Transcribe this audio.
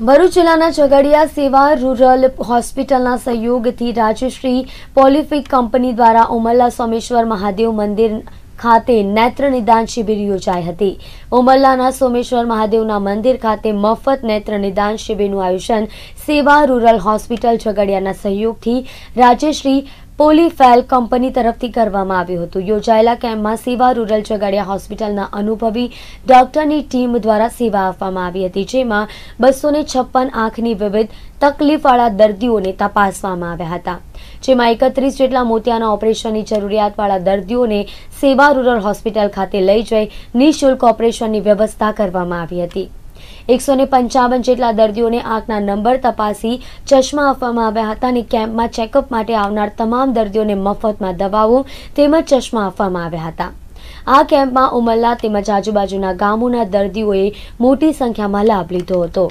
ભરૂચ જિલ્લાના ઝઘડિયા સેવા રૂરલ હોસ્પિટલના સહયોગથી રાજશ્રી પોલિફિક કંપની દ્વારા ઉમરલા સોમેશ્વર મહાદેવ મંદિર ખાતે નેત્ર નિદાન શિબિર યોજાઈ હતી ઉમરલાના સોમેશ્વર મહાદેવના મંદિર ખાતે મફત નેત્ર નિદાન શિબિરનું આયોજન સેવા રૂરલ હોસ્પિટલ ઝઘડિયાના સહયોગથી રાજ્યશ્રી પોલીફેલ કંપની તરફથી કરવામાં આવ્યું હતું યોજાયેલા કેમ્પમાં સેવા રૂરલ ચગાડિયા હોસ્પિટલના અનુભવી ડોક્ટરની ટીમ દ્વારા સેવા આપવામાં આવી હતી જેમાં બસો છપ્પન આંખની વિવિધ તકલીફવાળા દર્દીઓને તપાસવામાં આવ્યા હતા જેમાં એકત્રીસ જેટલા મોતિયાના ઓપરેશનની જરૂરિયાતવાળા દર્દીઓને સેવા રૂરલ હોસ્પિટલ ખાતે લઈ જઈ નિઃશુલ્ક ઓપરેશનની વ્યવસ્થા કરવામાં આવી હતી એકસો ને પંચાવન જેટલા દર્દીઓને આંખના નંબર તપાસી ચશ્મા આપવામાં આવ્યા હતા અને કેમ્પમાં ચેકઅપ માટે આવનાર તમામ દર્દીઓને મફતમાં દવાઓ તેમજ ચશ્મા આપવામાં આવ્યા હતા આ કેમ્પમાં ઉમરલા તેમજ આજુબાજુના ગામોના દર્દીઓએ મોટી સંખ્યામાં લાભ લીધો હતો